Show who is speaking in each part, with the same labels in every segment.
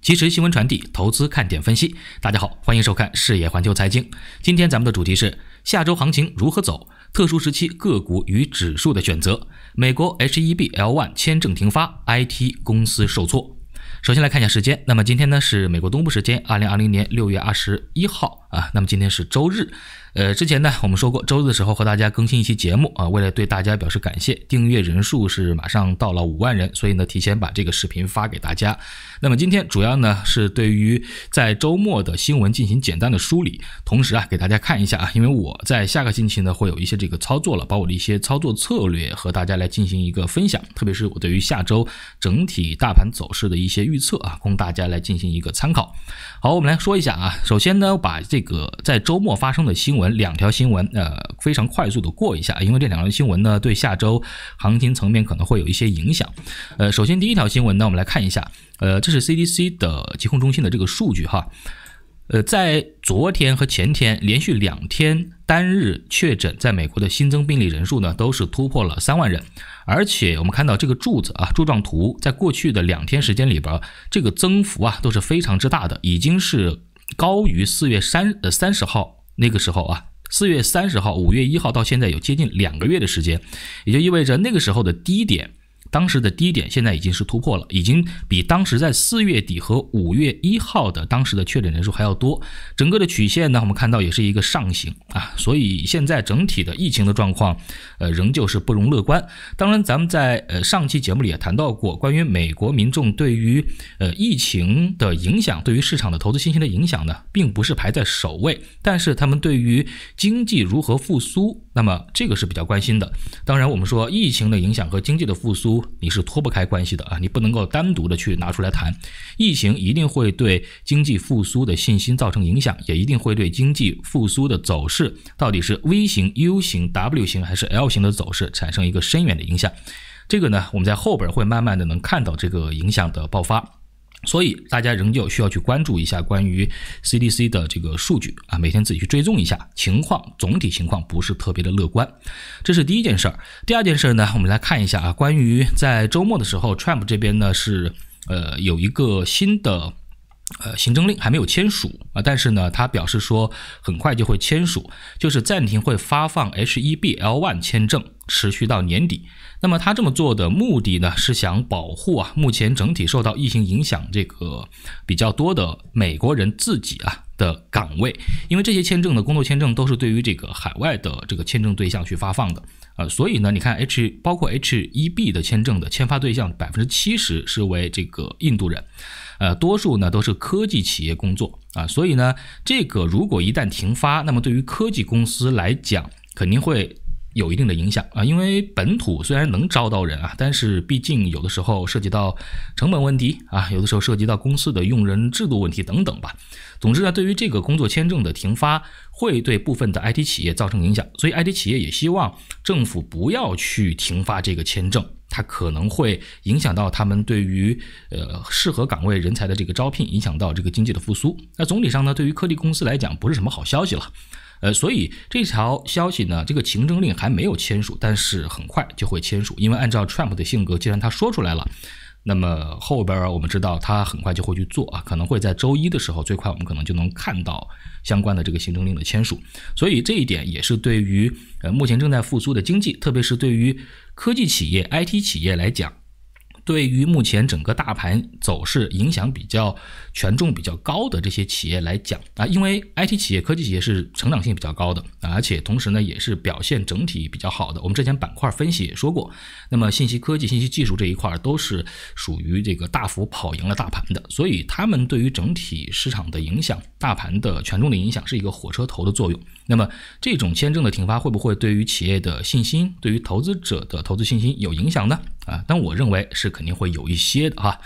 Speaker 1: 及时新闻传递，投资看点分析。大家好，欢迎收看视野环球财经。今天咱们的主题是下周行情如何走？特殊时期个股与指数的选择。美国 h e b l one 签证停发，IT 公司受挫。首先来看一下时间，那么今天呢是美国东部时间二零二零年六月二十一号。啊，那么今天是周日，呃，之前呢我们说过，周日的时候和大家更新一期节目啊。为了对大家表示感谢，订阅人数是马上到了五万人，所以呢提前把这个视频发给大家。那么今天主要呢是对于在周末的新闻进行简单的梳理，同时啊给大家看一下啊，因为我在下个星期呢会有一些这个操作了，把我的一些操作策略和大家来进行一个分享，特别是我对于下周整体大盘走势的一些预测啊，供大家来进行一个参考。好，我们来说一下啊，首先呢把这。这个在周末发生的新闻，两条新闻，呃，非常快速的过一下，因为这两条新闻呢，对下周行情层面可能会有一些影响。呃，首先第一条新闻呢，我们来看一下，呃，这是 CDC 的疾控中心的这个数据哈，呃，在昨天和前天连续两天单日确诊，在美国的新增病例人数呢，都是突破了三万人，而且我们看到这个柱子啊，柱状图，在过去的两天时间里边，这个增幅啊都是非常之大的，已经是。高于四月三呃三十号那个时候啊，四月三十号、五月一号到现在有接近两个月的时间，也就意味着那个时候的低点。当时的低点现在已经是突破了，已经比当时在四月底和五月一号的当时的确诊人数还要多。整个的曲线呢，我们看到也是一个上行啊，所以现在整体的疫情的状况，呃，仍旧是不容乐观。当然，咱们在呃上期节目里也谈到过，关于美国民众对于呃疫情的影响，对于市场的投资信心的影响呢，并不是排在首位。但是他们对于经济如何复苏，那么这个是比较关心的。当然，我们说疫情的影响和经济的复苏。你是脱不开关系的啊，你不能够单独的去拿出来谈。疫情一定会对经济复苏的信心造成影响，也一定会对经济复苏的走势到底是 V 型、U 型、W 型还是 L 型的走势产生一个深远的影响。这个呢，我们在后边会慢慢的能看到这个影响的爆发。所以大家仍旧需要去关注一下关于 CDC 的这个数据啊，每天自己去追踪一下情况，总体情况不是特别的乐观。这是第一件事儿，第二件事儿呢，我们来看一下啊，关于在周末的时候，Trump 这边呢是呃有一个新的。呃，行政令还没有签署啊，但是呢，他表示说很快就会签署，就是暂停会发放 H-1B、L-1 签证，持续到年底。那么他这么做的目的呢，是想保护啊，目前整体受到疫情影响这个比较多的美国人自己啊的岗位，因为这些签证的工作签证都是对于这个海外的这个签证对象去发放的啊，所以呢，你看 H 包括 h e b 的签证的签发对象，百分之七十是为这个印度人。呃，多数呢都是科技企业工作啊，所以呢，这个如果一旦停发，那么对于科技公司来讲，肯定会有一定的影响啊。因为本土虽然能招到人啊，但是毕竟有的时候涉及到成本问题啊，有的时候涉及到公司的用人制度问题等等吧。总之呢，对于这个工作签证的停发，会对部分的 IT 企业造成影响，所以 IT 企业也希望政府不要去停发这个签证。它可能会影响到他们对于呃适合岗位人才的这个招聘，影响到这个经济的复苏。那总体上呢，对于科技公司来讲，不是什么好消息了。呃，所以这条消息呢，这个行政令还没有签署，但是很快就会签署，因为按照 Trump 的性格，既然他说出来了。那么后边儿我们知道，他很快就会去做啊，可能会在周一的时候，最快我们可能就能看到相关的这个行政令的签署。所以这一点也是对于呃目前正在复苏的经济，特别是对于科技企业、IT 企业来讲。对于目前整个大盘走势影响比较权重比较高的这些企业来讲啊，因为 IT 企业、科技企业是成长性比较高的，而且同时呢也是表现整体比较好的。我们之前板块分析也说过，那么信息科技、信息技术这一块都是属于这个大幅跑赢了大盘的，所以他们对于整体市场的影响、大盘的权重的影响是一个火车头的作用。那么这种签证的停发会不会对于企业的信心、对于投资者的投资信心有影响呢？啊，但我认为是肯定会有一些的啊。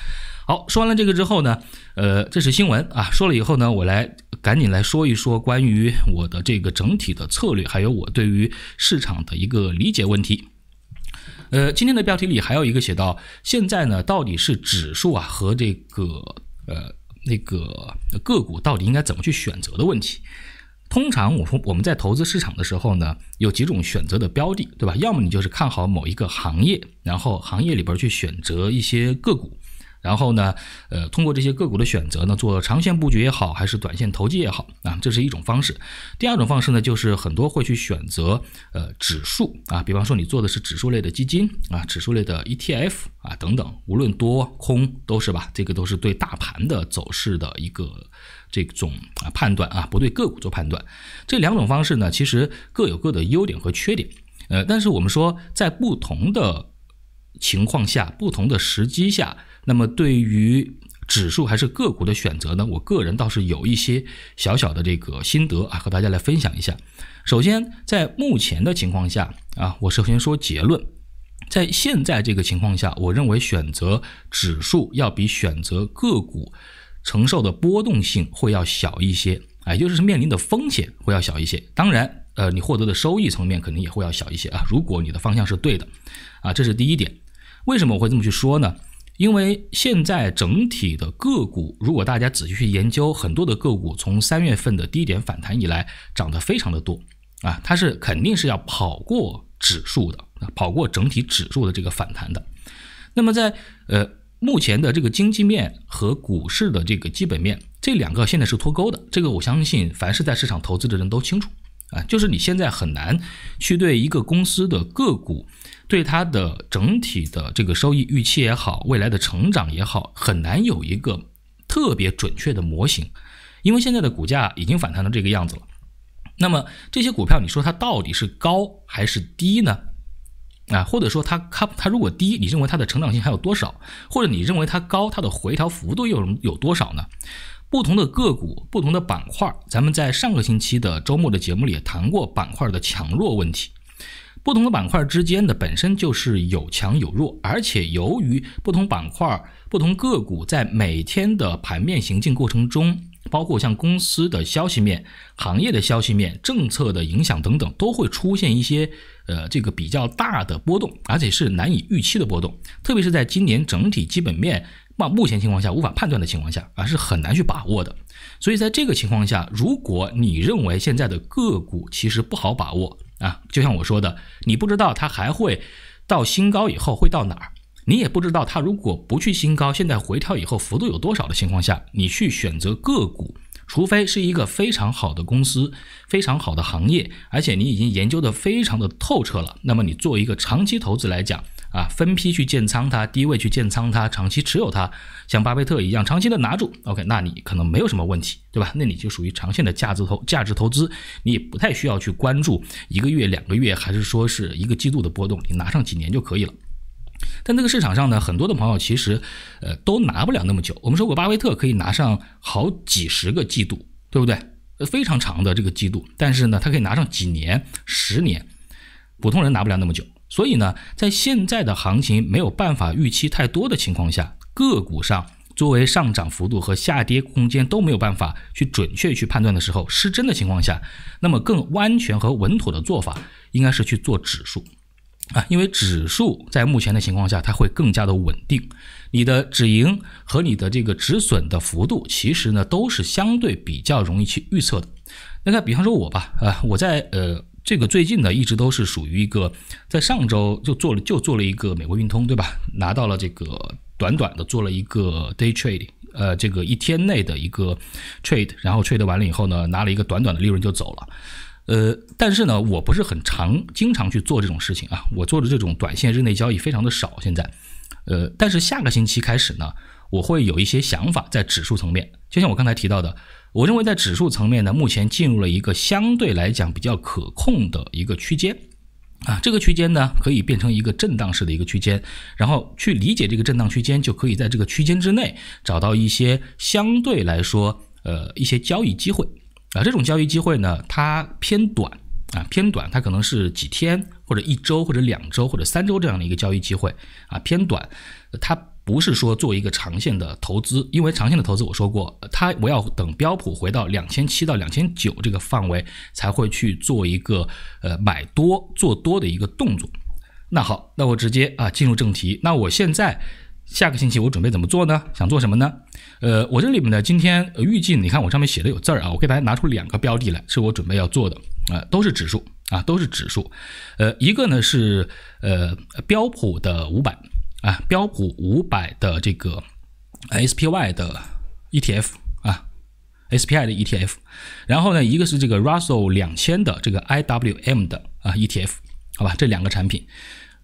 Speaker 1: 好，说完了这个之后呢，呃，这是新闻啊。说了以后呢，我来赶紧来说一说关于我的这个整体的策略，还有我对于市场的一个理解问题。呃，今天的标题里还有一个写到现在呢，到底是指数啊和这个呃那个个股到底应该怎么去选择的问题。通常，我说我们在投资市场的时候呢，有几种选择的标的，对吧？要么你就是看好某一个行业，然后行业里边去选择一些个股。然后呢，呃，通过这些个股的选择呢，做长线布局也好，还是短线投机也好啊，这是一种方式。第二种方式呢，就是很多会去选择呃指数啊，比方说你做的是指数类的基金啊，指数类的 ETF 啊等等，无论多空都是吧，这个都是对大盘的走势的一个这种啊判断啊，不对个股做判断。这两种方式呢，其实各有各的优点和缺点，呃，但是我们说在不同的。情况下，不同的时机下，那么对于指数还是个股的选择呢？我个人倒是有一些小小的这个心得啊，和大家来分享一下。首先，在目前的情况下啊，我首先说结论，在现在这个情况下，我认为选择指数要比选择个股承受的波动性会要小一些，也就是面临的风险会要小一些。当然，呃，你获得的收益层面肯定也会要小一些啊。如果你的方向是对的啊，这是第一点。为什么我会这么去说呢？因为现在整体的个股，如果大家仔细去研究，很多的个股从三月份的低点反弹以来，涨得非常的多啊，它是肯定是要跑过指数的，跑过整体指数的这个反弹的。那么在呃目前的这个经济面和股市的这个基本面，这两个现在是脱钩的，这个我相信凡是在市场投资的人都清楚。啊，就是你现在很难去对一个公司的个股，对它的整体的这个收益预期也好，未来的成长也好，很难有一个特别准确的模型，因为现在的股价已经反弹到这个样子了。那么这些股票，你说它到底是高还是低呢？啊，或者说它它它如果低，你认为它的成长性还有多少？或者你认为它高，它的回调幅度有有多少呢？不同的个股、不同的板块，咱们在上个星期的周末的节目里也谈过板块的强弱问题。不同的板块之间的本身就是有强有弱，而且由于不同板块、不同个股在每天的盘面行进过程中，包括像公司的消息面、行业的消息面、政策的影响等等，都会出现一些呃这个比较大的波动，而且是难以预期的波动。特别是在今年整体基本面。那目前情况下无法判断的情况下啊，是很难去把握的。所以在这个情况下，如果你认为现在的个股其实不好把握啊，就像我说的，你不知道它还会到新高以后会到哪儿，你也不知道它如果不去新高，现在回调以后幅度有多少的情况下，你去选择个股。除非是一个非常好的公司，非常好的行业，而且你已经研究的非常的透彻了，那么你做一个长期投资来讲，啊，分批去建仓它，低位去建仓它，长期持有它，像巴菲特一样长期的拿住，OK，那你可能没有什么问题，对吧？那你就属于长线的价值投价值投资，你也不太需要去关注一个月、两个月，还是说是一个季度的波动，你拿上几年就可以了。但这个市场上呢，很多的朋友其实，呃，都拿不了那么久。我们说过，巴菲特可以拿上好几十个季度，对不对？非常长的这个季度。但是呢，他可以拿上几年、十年，普通人拿不了那么久。所以呢，在现在的行情没有办法预期太多的情况下，个股上作为上涨幅度和下跌空间都没有办法去准确去判断的时候，失真的情况下，那么更安全和稳妥的做法应该是去做指数。啊，因为指数在目前的情况下，它会更加的稳定。你的止盈和你的这个止损的幅度，其实呢都是相对比较容易去预测的。那看，比方说我吧，啊，我在呃这个最近呢，一直都是属于一个，在上周就做了就做了一个美国运通，对吧？拿到了这个短短的做了一个 day trade，呃，这个一天内的一个 trade，然后 trade 完了以后呢，拿了一个短短的利润就走了。呃，但是呢，我不是很常经常去做这种事情啊。我做的这种短线日内交易非常的少。现在，呃，但是下个星期开始呢，我会有一些想法在指数层面。就像我刚才提到的，我认为在指数层面呢，目前进入了一个相对来讲比较可控的一个区间啊。这个区间呢，可以变成一个震荡式的一个区间，然后去理解这个震荡区间，就可以在这个区间之内找到一些相对来说呃一些交易机会。啊，这种交易机会呢，它偏短啊，偏短，它可能是几天或者一周或者两周或者三周这样的一个交易机会啊，偏短，它不是说做一个长线的投资，因为长线的投资我说过，它我要等标普回到两千七到两千九这个范围才会去做一个呃买多做多的一个动作。那好，那我直接啊进入正题，那我现在。下个星期我准备怎么做呢？想做什么呢？呃，我这里面呢，今天预计你看我上面写的有字儿啊，我给大家拿出两个标的来，是我准备要做的啊，都是指数啊，都是指数。呃，一个呢是呃标普的五百啊，标普五百的这个 SPY 的 ETF 啊，SPY 的 ETF。然后呢，一个是这个 Russell 两千的这个 IWM 的啊 ETF，好吧，这两个产品。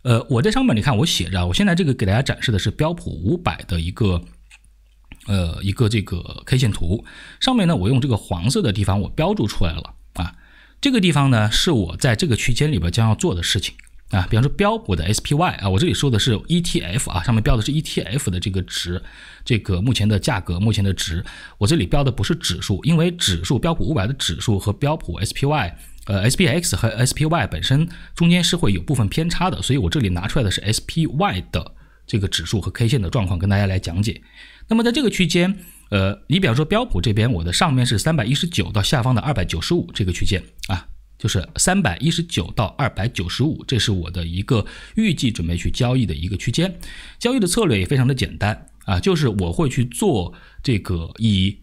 Speaker 1: 呃，我在上面你看我写着，我现在这个给大家展示的是标普五百的一个，呃，一个这个 K 线图。上面呢，我用这个黄色的地方我标注出来了啊，这个地方呢是我在这个区间里边将要做的事情啊。比方说标普的 SPY 啊，我这里说的是 ETF 啊，上面标的是 ETF 的这个值，这个目前的价格，目前的值。我这里标的不是指数，因为指数标普五百的指数和标普 SPY。呃，SPX 和 SPY 本身中间是会有部分偏差的，所以我这里拿出来的是 SPY 的这个指数和 K 线的状况跟大家来讲解。那么在这个区间，呃，你比方说标普这边，我的上面是三百一十九到下方的二百九十五这个区间啊，就是三百一十九到二百九十五，这是我的一个预计准备去交易的一个区间。交易的策略也非常的简单啊，就是我会去做这个以。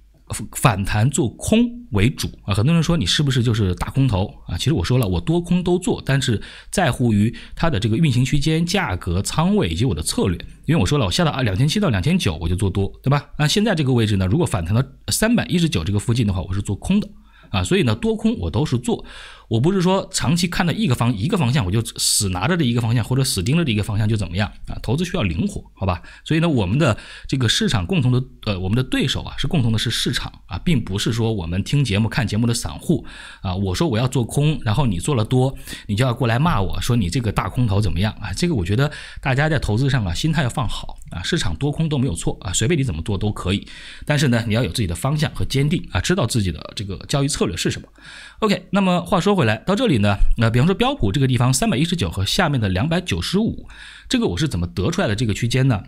Speaker 1: 反弹做空为主啊，很多人说你是不是就是打空头啊？其实我说了，我多空都做，但是在乎于它的这个运行区间、价格、仓位以及我的策略。因为我说了，我下到啊两千七到两千九我就做多，对吧？那现在这个位置呢，如果反弹到三百一十九这个附近的话，我是做空的啊，所以呢多空我都是做。我不是说长期看到一个方一个方向，我就死拿着这一个方向或者死盯着这一个方向就怎么样啊？投资需要灵活，好吧？所以呢，我们的这个市场共同的呃，我们的对手啊，是共同的是市场啊，并不是说我们听节目看节目的散户啊。我说我要做空，然后你做了多，你就要过来骂我说你这个大空头怎么样啊？这个我觉得大家在投资上啊，心态要放好啊，市场多空都没有错啊，随便你怎么做都可以，但是呢，你要有自己的方向和坚定啊，知道自己的这个交易策略是什么。OK，那么话说。回来到这里呢，那比方说标普这个地方三百一十九和下面的两百九十五，这个我是怎么得出来的这个区间呢？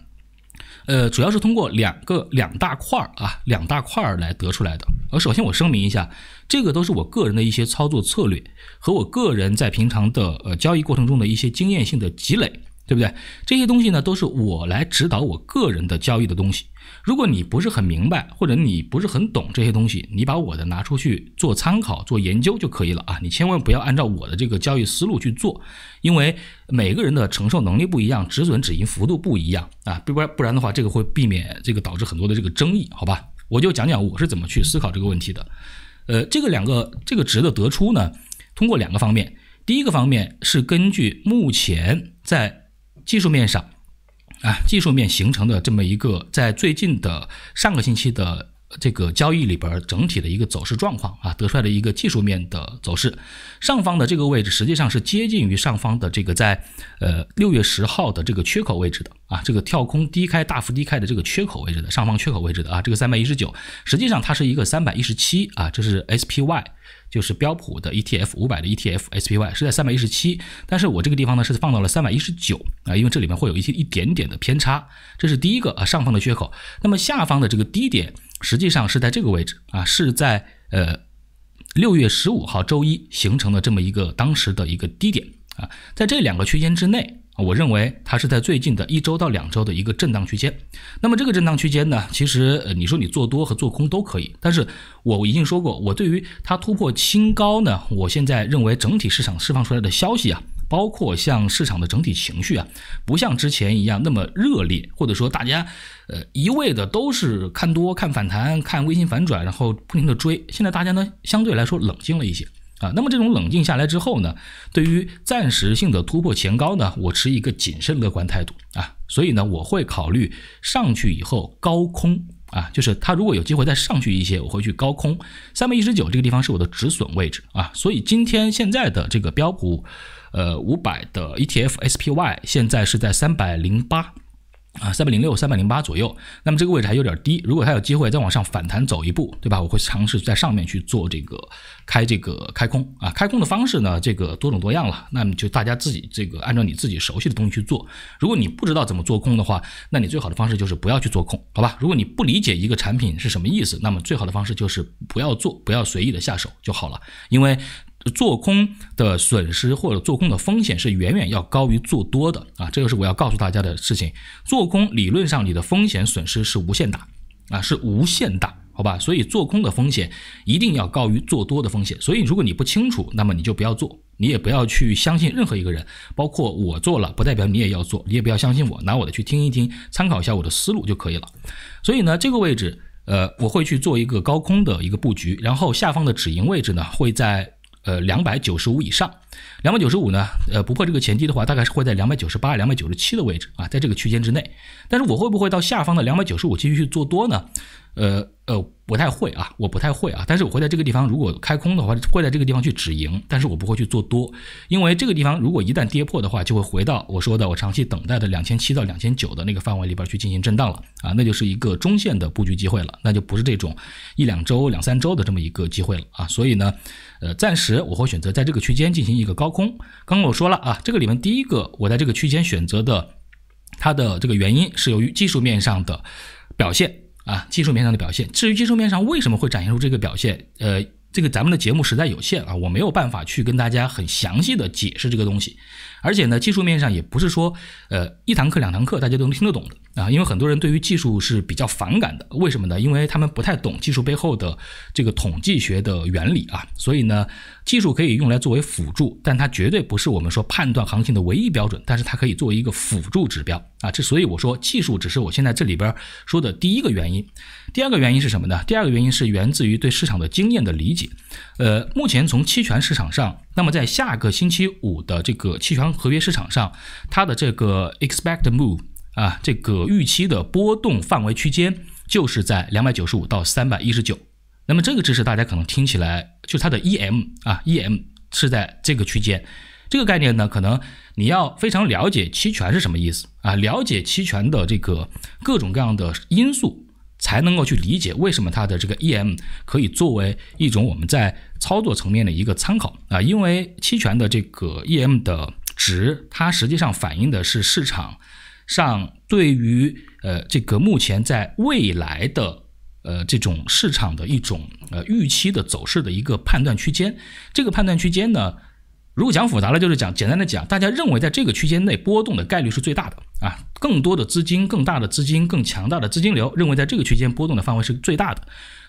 Speaker 1: 呃，主要是通过两个两大块儿啊，两大块儿来得出来的。呃，首先我声明一下，这个都是我个人的一些操作策略和我个人在平常的呃交易过程中的一些经验性的积累。对不对？这些东西呢，都是我来指导我个人的交易的东西。如果你不是很明白，或者你不是很懂这些东西，你把我的拿出去做参考、做研究就可以了啊。你千万不要按照我的这个交易思路去做，因为每个人的承受能力不一样，止损止盈幅度不一样啊。不然不然的话，这个会避免这个导致很多的这个争议，好吧？我就讲讲我是怎么去思考这个问题的。呃，这个两个这个值的得出呢，通过两个方面。第一个方面是根据目前在技术面上，啊，技术面形成的这么一个，在最近的上个星期的。这个交易里边整体的一个走势状况啊，得出来的一个技术面的走势，上方的这个位置实际上是接近于上方的这个在呃六月十号的这个缺口位置的啊，这个跳空低开大幅低开的这个缺口位置的上方缺口位置的啊，这个三百一十九，实际上它是一个三百一十七啊，这是 SPY，就是标普的 ETF 五百的 ETF SPY 是在三百一十七，但是我这个地方呢是放到了三百一十九啊，因为这里面会有一些一点点的偏差，这是第一个啊上方的缺口，那么下方的这个低点。实际上是在这个位置啊，是在呃六月十五号周一形成的这么一个当时的一个低点啊，在这两个区间之内，我认为它是在最近的一周到两周的一个震荡区间。那么这个震荡区间呢，其实你说你做多和做空都可以，但是我已经说过，我对于它突破新高呢，我现在认为整体市场释放出来的消息啊。包括像市场的整体情绪啊，不像之前一样那么热烈，或者说大家，呃，一味的都是看多、看反弹、看微型反转，然后不停的追。现在大家呢，相对来说冷静了一些啊。那么这种冷静下来之后呢，对于暂时性的突破前高呢，我持一个谨慎乐观态度啊。所以呢，我会考虑上去以后高空啊，就是它如果有机会再上去一些，我会去高空三百一十九这个地方是我的止损位置啊。所以今天现在的这个标普。呃，五百的 ETF SPY 现在是在三百零八啊，三百零六、三百零八左右。那么这个位置还有点低，如果它有机会再往上反弹走一步，对吧？我会尝试在上面去做这个开这个开空啊，开空的方式呢，这个多种多样了。那么就大家自己这个按照你自己熟悉的东西去做。如果你不知道怎么做空的话，那你最好的方式就是不要去做空，好吧？如果你不理解一个产品是什么意思，那么最好的方式就是不要做，不要随意的下手就好了，因为。做空的损失或者做空的风险是远远要高于做多的啊，这个是我要告诉大家的事情。做空理论上你的风险损失是无限大啊，是无限大，好吧？所以做空的风险一定要高于做多的风险。所以如果你不清楚，那么你就不要做，你也不要去相信任何一个人，包括我做了不代表你也要做，你也不要相信我，拿我的去听一听，参考一下我的思路就可以了。所以呢，这个位置呃，我会去做一个高空的一个布局，然后下方的止盈位置呢会在。呃，两百九十五以上。两百九十五呢？呃，不破这个前期的话，大概是会在两百九十八、两百九十七的位置啊，在这个区间之内。但是我会不会到下方的两百九十五继续去做多呢？呃呃，不太会啊，我不太会啊。但是我会在这个地方，如果开空的话，会在这个地方去止盈。但是我不会去做多，因为这个地方如果一旦跌破的话，就会回到我说的我长期等待的两千七到两千九的那个范围里边去进行震荡了啊，那就是一个中线的布局机会了，那就不是这种一两周、两三周的这么一个机会了啊。所以呢，呃，暂时我会选择在这个区间进行。一个高空，刚刚我说了啊，这个里面第一个，我在这个区间选择的，它的这个原因是由于技术面上的表现啊，技术面上的表现。至于技术面上为什么会展现出这个表现，呃。这个咱们的节目实在有限啊，我没有办法去跟大家很详细的解释这个东西，而且呢，技术面上也不是说，呃，一堂课两堂课大家都能听得懂的啊，因为很多人对于技术是比较反感的，为什么呢？因为他们不太懂技术背后的这个统计学的原理啊，所以呢，技术可以用来作为辅助，但它绝对不是我们说判断行情的唯一标准，但是它可以作为一个辅助指标啊，这所以我说技术只是我现在这里边说的第一个原因。第二个原因是什么呢？第二个原因是源自于对市场的经验的理解。呃，目前从期权市场上，那么在下个星期五的这个期权合约市场上，它的这个 expect move 啊，这个预期的波动范围区间就是在两百九十五到三百一十九。那么这个知识大家可能听起来，就是它的 E M 啊 E M 是在这个区间。这个概念呢，可能你要非常了解期权是什么意思啊，了解期权的这个各种各样的因素。才能够去理解为什么它的这个 E M 可以作为一种我们在操作层面的一个参考啊，因为期权的这个 E M 的值，它实际上反映的是市场上对于呃这个目前在未来的呃这种市场的一种呃预期的走势的一个判断区间。这个判断区间呢，如果讲复杂了就是讲，简单的讲，大家认为在这个区间内波动的概率是最大的。啊，更多的资金、更大的资金、更强大的资金流，认为在这个区间波动的范围是最大的，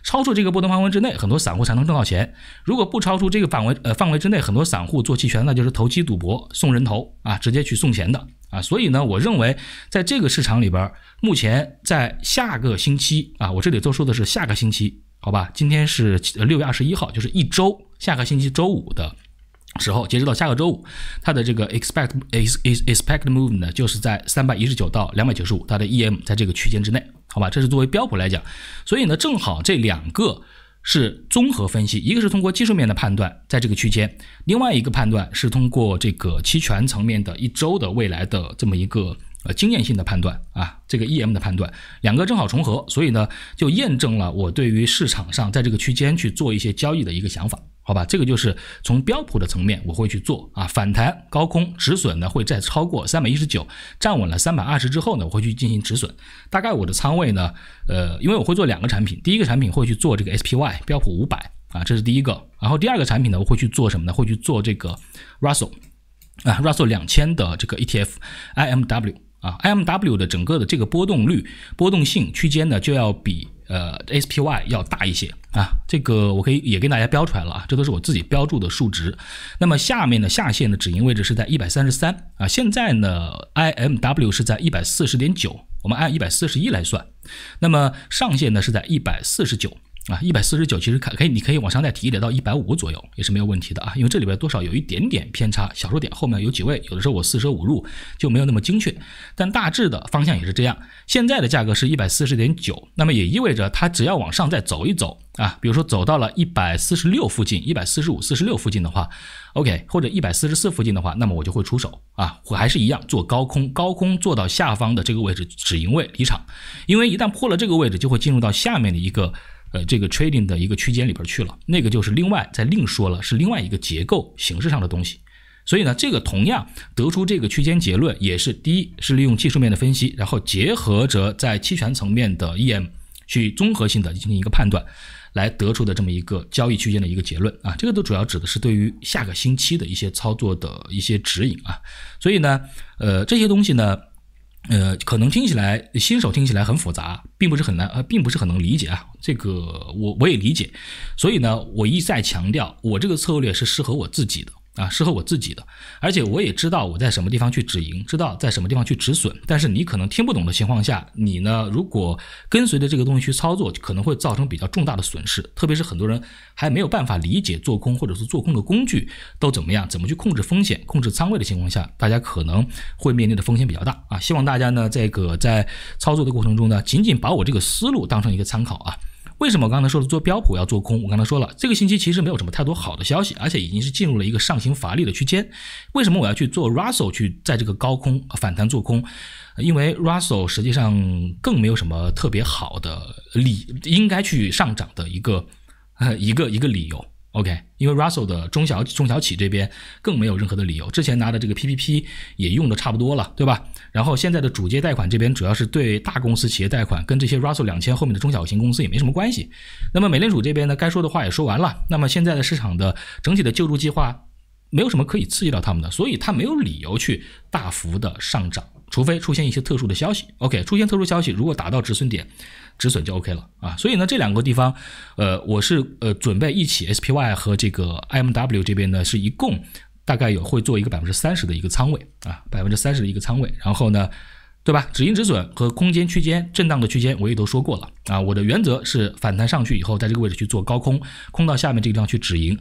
Speaker 1: 超出这个波动范围之内，很多散户才能挣到钱。如果不超出这个范围呃范围之内，很多散户做期权那就是投机赌博，送人头啊，直接去送钱的啊。所以呢，我认为在这个市场里边，目前在下个星期啊，我这里都说的是下个星期，好吧，今天是六月二十一号，就是一周，下个星期周五的。时候，截止到下个周五，它的这个 expect is is expect move 呢，就是在三百一十九到两百九十五，它的 EM 在这个区间之内，好吧，这是作为标普来讲，所以呢，正好这两个是综合分析，一个是通过技术面的判断在这个区间，另外一个判断是通过这个期权层面的一周的未来的这么一个呃经验性的判断啊，这个 EM 的判断，两个正好重合，所以呢，就验证了我对于市场上在这个区间去做一些交易的一个想法。好吧，这个就是从标普的层面，我会去做啊。反弹高空止损呢，会再超过三百一十九站稳了三百二十之后呢，我会去进行止损。大概我的仓位呢，呃，因为我会做两个产品，第一个产品会去做这个 SPY 标普五百啊，这是第一个。然后第二个产品呢，我会去做什么呢？会去做这个 Russell 啊，Russell 两千的这个 ETF IMW 啊，IMW 的整个的这个波动率波动性区间呢，就要比。呃，SPY 要大一些啊，这个我可以也跟大家标出来了啊，这都是我自己标注的数值。那么下面的下限的止盈位置是在一百三十三啊，现在呢，IMW 是在一百四十点九，我们按一百四十一来算，那么上限呢是在一百四十九。啊，一百四十九，其实可可以，你可以往上再提一点到一百五左右，也是没有问题的啊。因为这里边多少有一点点偏差，小数点后面有几位，有的时候我四舍五入就没有那么精确，但大致的方向也是这样。现在的价格是一百四十点九，那么也意味着它只要往上再走一走啊，比如说走到了一百四十六附近、一百四十五、四十六附近的话，OK，或者一百四十四附近的话，那么我就会出手啊，我还是一样做高空，高空做到下方的这个位置止盈位离场，因为一旦破了这个位置，就会进入到下面的一个。呃，这个 trading 的一个区间里边去了，那个就是另外再另说了，是另外一个结构形式上的东西。所以呢，这个同样得出这个区间结论，也是第一是利用技术面的分析，然后结合着在期权层面的 EM 去综合性的进行一个判断，来得出的这么一个交易区间的一个结论啊。这个都主要指的是对于下个星期的一些操作的一些指引啊。所以呢，呃，这些东西呢。呃，可能听起来新手听起来很复杂，并不是很难，呃，并不是很能理解啊。这个我我也理解，所以呢，我一再强调，我这个策略是适合我自己的。啊，适合我自己的，而且我也知道我在什么地方去止盈，知道在什么地方去止损。但是你可能听不懂的情况下，你呢如果跟随着这个东西去操作，可能会造成比较重大的损失。特别是很多人还没有办法理解做空，或者是做空的工具都怎么样，怎么去控制风险、控制仓位的情况下，大家可能会面临的风险比较大啊。希望大家呢，在个在操作的过程中呢，仅仅把我这个思路当成一个参考啊。为什么我刚才说的做标普要做空？我刚才说了，这个星期其实没有什么太多好的消息，而且已经是进入了一个上行乏力的区间。为什么我要去做 Russell 去在这个高空反弹做空？因为 Russell 实际上更没有什么特别好的理，应该去上涨的一个呃一个一个理由。OK，因为 Russell 的中小中小企这边更没有任何的理由，之前拿的这个 PPP 也用的差不多了，对吧？然后现在的主借贷款这边主要是对大公司企业贷款，跟这些 Russell 两千后面的中小型公司也没什么关系。那么美联储这边呢，该说的话也说完了。那么现在的市场的整体的救助计划，没有什么可以刺激到他们的，所以它没有理由去大幅的上涨，除非出现一些特殊的消息。OK，出现特殊消息，如果达到止损点。止损就 OK 了啊，所以呢这两个地方，呃，我是呃准备一起 SPY 和这个 MW 这边呢，是一共大概有会做一个百分之三十的一个仓位啊，百分之三十的一个仓位。然后呢，对吧？止盈止损和空间区间震荡的区间我也都说过了啊。我的原则是反弹上去以后，在这个位置去做高空，空到下面这个地方去止盈。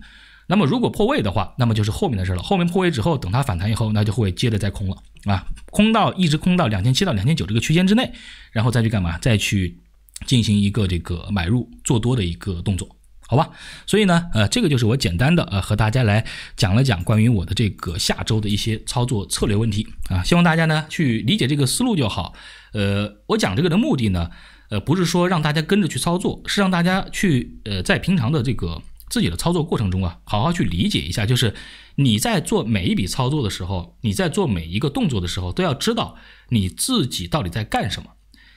Speaker 1: 那么如果破位的话，那么就是后面的事了。后面破位之后，等它反弹以后，那就会接着再空了啊，空到一直空到两千七到两千九这个区间之内，然后再去干嘛？再去。进行一个这个买入做多的一个动作，好吧？所以呢，呃，这个就是我简单的呃和大家来讲了讲关于我的这个下周的一些操作策略问题啊，希望大家呢去理解这个思路就好。呃，我讲这个的目的呢，呃，不是说让大家跟着去操作，是让大家去呃在平常的这个自己的操作过程中啊，好好去理解一下，就是你在做每一笔操作的时候，你在做每一个动作的时候，都要知道你自己到底在干什么。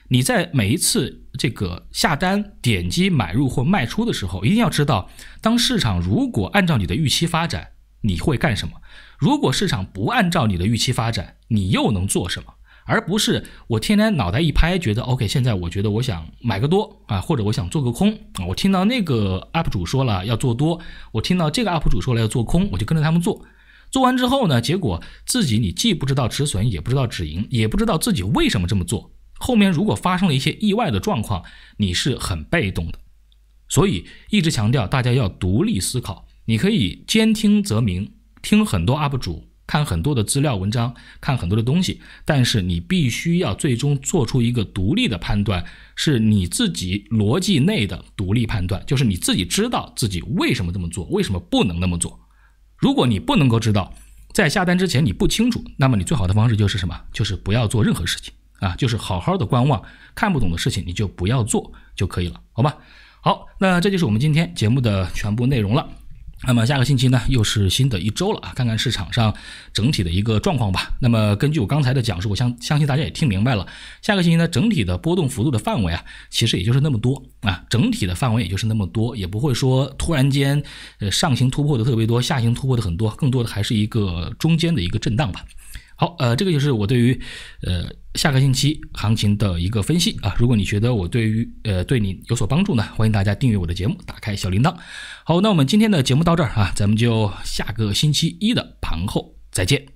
Speaker 1: 你在每一次这个下单、点击买入或卖出的时候，一定要知道，当市场如果按照你的预期发展，你会干什么？如果市场不按照你的预期发展，你又能做什么？而不是我天天脑袋一拍，觉得 OK，现在我觉得我想买个多啊，或者我想做个空啊。我听到那个 UP 主说了要做多，我听到这个 UP 主说了要做空，我就跟着他们做。做完之后呢，结果自己你既不知道止损，也不知道止盈，也不知道自己为什么这么做。后面如果发生了一些意外的状况，你是很被动的，所以一直强调大家要独立思考。你可以兼听则明，听很多 UP 主，看很多的资料、文章，看很多的东西，但是你必须要最终做出一个独立的判断，是你自己逻辑内的独立判断，就是你自己知道自己为什么这么做，为什么不能那么做。如果你不能够知道，在下单之前你不清楚，那么你最好的方式就是什么？就是不要做任何事情。啊，就是好好的观望，看不懂的事情你就不要做就可以了，好吧？好，那这就是我们今天节目的全部内容了。那么下个星期呢，又是新的一周了啊，看看市场上整体的一个状况吧。那么根据我刚才的讲述，我相相信大家也听明白了。下个星期呢，整体的波动幅度的范围啊，其实也就是那么多啊，整体的范围也就是那么多，也不会说突然间呃上行突破的特别多，下行突破的很多，更多的还是一个中间的一个震荡吧。好，呃，这个就是我对于，呃，下个星期行情的一个分析啊。如果你觉得我对于，呃，对你有所帮助呢，欢迎大家订阅我的节目，打开小铃铛。好，那我们今天的节目到这儿啊，咱们就下个星期一的盘后再见。